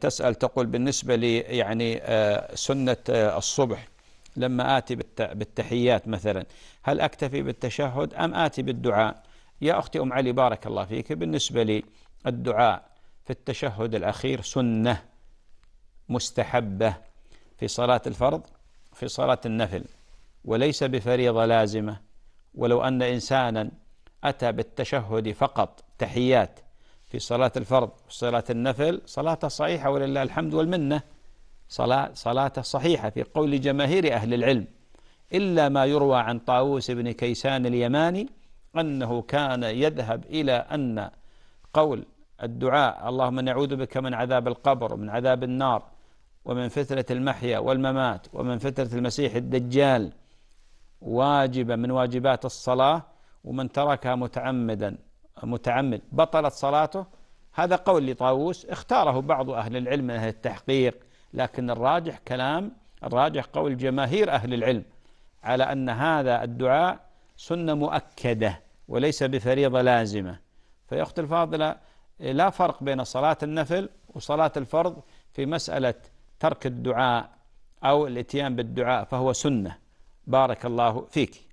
تسأل تقول بالنسبة لي يعني آه، سنة آه، الصبح لما آتي بالتحيات مثلا هل أكتفي بالتشهد أم آتي بالدعاء يا أختي أم علي بارك الله فيك بالنسبة لي الدعاء في التشهد الأخير سنة مستحبة في صلاة الفرض في صلاة النفل وليس بفريضة لازمة ولو أن إنسانا أتى بالتشهد فقط تحيات في صلاة الفرض وصلاة النفل صلاة صحيحة ولله الحمد والمنة صلاة, صلاة صحيحة في قول جماهير أهل العلم إلا ما يروى عن طاووس بن كيسان اليماني أنه كان يذهب إلى أن قول الدعاء اللهم نعوذ بك من عذاب القبر ومن عذاب النار ومن فتنة المحيا والممات ومن فتنة المسيح الدجال واجبة من واجبات الصلاة ومن تركها متعمدا متعمد بطلت صلاته هذا قول لطاووس اختاره بعض أهل العلم من أهل التحقيق لكن الراجح كلام الراجح قول جماهير أهل العلم على أن هذا الدعاء سنة مؤكدة وليس بفريضة لازمة فيا أخت الفاضلة لا فرق بين صلاة النفل وصلاة الفرض في مسألة ترك الدعاء أو الاتيان بالدعاء فهو سنة بارك الله فيك